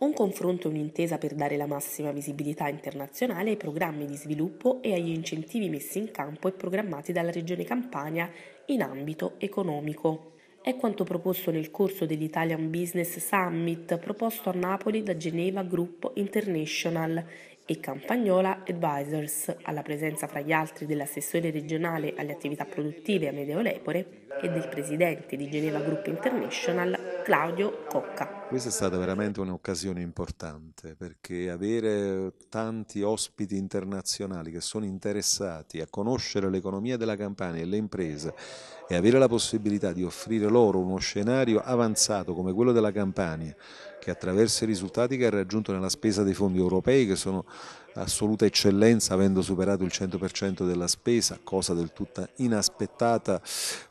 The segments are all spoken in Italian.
un confronto e un'intesa per dare la massima visibilità internazionale ai programmi di sviluppo e agli incentivi messi in campo e programmati dalla Regione Campania in ambito economico. È quanto proposto nel corso dell'Italian Business Summit proposto a Napoli da Geneva Group International e Campagnola Advisors alla presenza fra gli altri dell'assessore regionale alle attività produttive Amedeo Lepore e del presidente di Geneva Group International Claudio Cocca. Questa è stata veramente un'occasione importante perché avere tanti ospiti internazionali che sono interessati a conoscere l'economia della Campania e le imprese e avere la possibilità di offrire loro uno scenario avanzato come quello della Campania che attraverso i risultati che ha raggiunto nella spesa dei fondi europei che sono assoluta eccellenza avendo superato il 100% della spesa, cosa del tutto inaspettata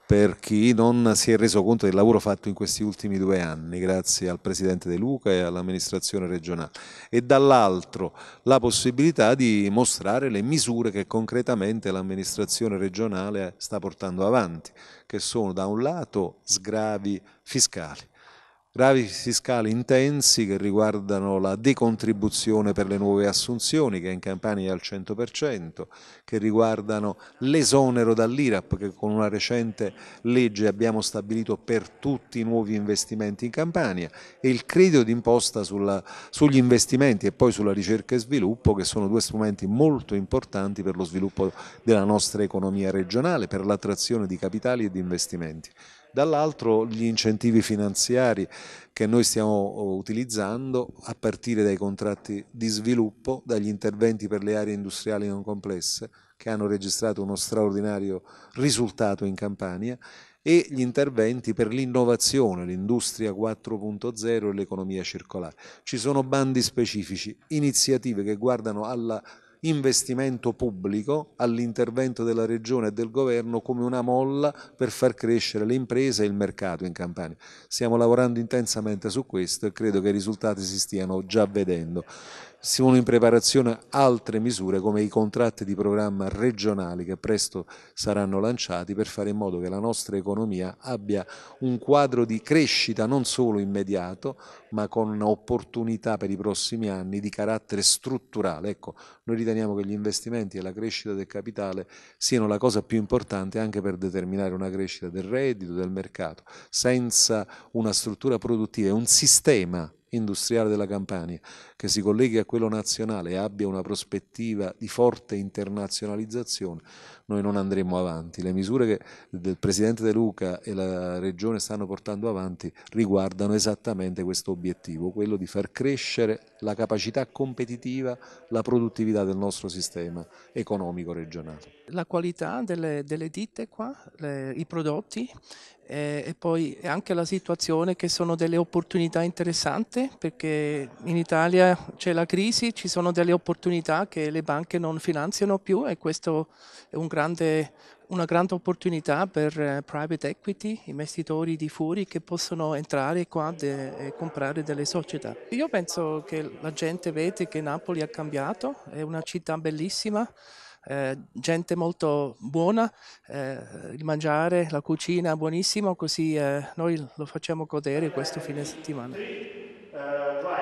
per chi non si è reso conto del lavoro fatto in questi ultimi due anni, grazie al Presidente De Luca e all'amministrazione regionale, e dall'altro la possibilità di mostrare le misure che concretamente l'amministrazione regionale sta portando avanti, che sono da un lato sgravi fiscali, gravi fiscali intensi che riguardano la decontribuzione per le nuove assunzioni che in Campania è al 100%, che riguardano l'esonero dall'IRAP che con una recente legge abbiamo stabilito per tutti i nuovi investimenti in Campania e il credito d'imposta sugli investimenti e poi sulla ricerca e sviluppo che sono due strumenti molto importanti per lo sviluppo della nostra economia regionale, per l'attrazione di capitali e di investimenti dall'altro gli incentivi finanziari che noi stiamo eh, utilizzando a partire dai contratti di sviluppo, dagli interventi per le aree industriali non complesse che hanno registrato uno straordinario risultato in Campania e gli interventi per l'innovazione, l'industria 4.0 e l'economia circolare. Ci sono bandi specifici, iniziative che guardano alla investimento pubblico all'intervento della regione e del governo come una molla per far crescere le imprese e il mercato in Campania. Stiamo lavorando intensamente su questo e credo che i risultati si stiano già vedendo sono in preparazione altre misure come i contratti di programma regionali che presto saranno lanciati per fare in modo che la nostra economia abbia un quadro di crescita non solo immediato ma con opportunità per i prossimi anni di carattere strutturale. Ecco, noi riteniamo che gli investimenti e la crescita del capitale siano la cosa più importante anche per determinare una crescita del reddito, del mercato. Senza una struttura produttiva e un sistema industriale della Campania che si colleghi a quello nazionale e abbia una prospettiva di forte internazionalizzazione, noi non andremo avanti. Le misure che il Presidente De Luca e la Regione stanno portando avanti riguardano esattamente questo obiettivo, quello di far crescere la capacità competitiva, la produttività del nostro sistema economico regionale. La qualità delle, delle ditte qua, le, i prodotti, eh, e poi anche la situazione che sono delle opportunità interessanti perché in Italia c'è la crisi, ci sono delle opportunità che le banche non finanziano più e questa è un grande, una grande opportunità per eh, private equity, investitori di fuori che possono entrare qua e comprare delle società. Io penso che la gente vede che Napoli ha cambiato, è una città bellissima. Eh, gente molto buona, eh, il mangiare, la cucina buonissimo, così eh, noi lo facciamo godere questo fine settimana. Eh,